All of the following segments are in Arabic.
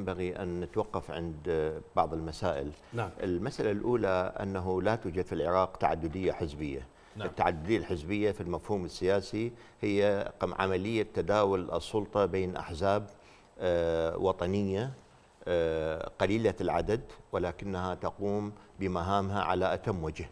ينبغي أن نتوقف عند بعض المسائل نعم. المسألة الأولى أنه لا توجد في العراق تعددية حزبية نعم. التعددية الحزبية في المفهوم السياسي هي عملية تداول السلطة بين أحزاب آه، وطنية آه، قليلة العدد ولكنها تقوم بمهامها على أتم وجه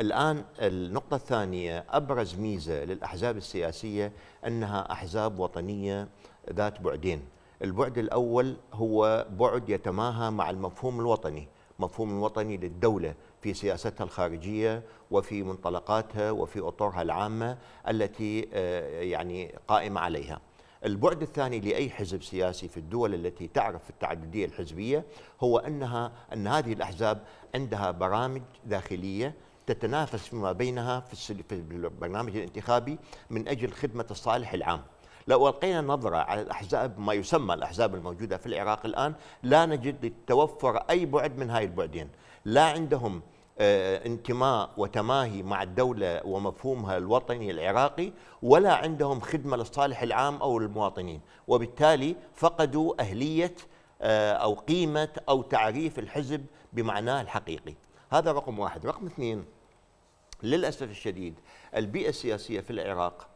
الآن النقطة الثانية أبرز ميزة للأحزاب السياسية أنها أحزاب وطنية ذات بعدين البعد الأول هو بعد يتماهى مع المفهوم الوطني مفهوم الوطني للدولة في سياستها الخارجية وفي منطلقاتها وفي أطرها العامة التي آه، يعني قائمة عليها البعد الثاني لأي حزب سياسي في الدول التي تعرف التعددية الحزبية هو أنها أن هذه الأحزاب عندها برامج داخلية تتنافس فيما بينها في البرنامج الانتخابي من أجل خدمة الصالح العام لو ألقينا نظرة على الأحزاب ما يسمى الأحزاب الموجودة في العراق الآن لا نجد توفر أي بعد من هاي البعدين لا عندهم آه، انتماء وتماهي مع الدولة ومفهومها الوطني العراقي ولا عندهم خدمة للصالح العام أو المواطنين وبالتالي فقدوا أهلية آه، أو قيمة أو تعريف الحزب بمعناه الحقيقي هذا رقم واحد رقم اثنين للأسف الشديد البيئة السياسية في العراق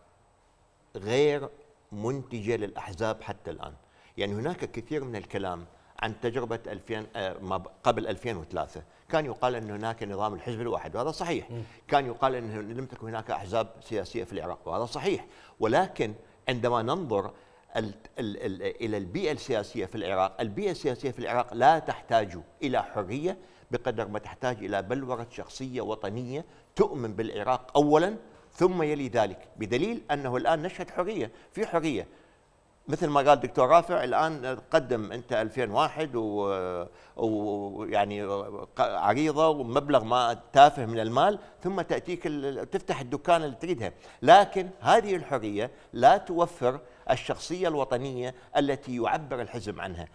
غير منتجة للأحزاب حتى الآن يعني هناك كثير من الكلام عن تجربة 2000 آه، قبل 2003 كان يقال أن هناك نظام الحزب الواحد وهذا صحيح كان يقال أن لم تكن هناك أحزاب سياسية في العراق وهذا صحيح ولكن عندما ننظر إلى البيئة السياسية في العراق البيئة السياسية في العراق لا تحتاج إلى حرية بقدر ما تحتاج إلى بلورة شخصية وطنية تؤمن بالعراق أولاً ثم يلي ذلك بدليل أنه الآن نشهد حرية في حرية مثل ما قال دكتور رافع الآن قدم أنت 2001 ويعني عريضة ومبلغ ما تافه من المال ثم تأتيك تفتح الدكان اللي تريدها لكن هذه الحرية لا توفر الشخصية الوطنية التي يعبر الحزب عنها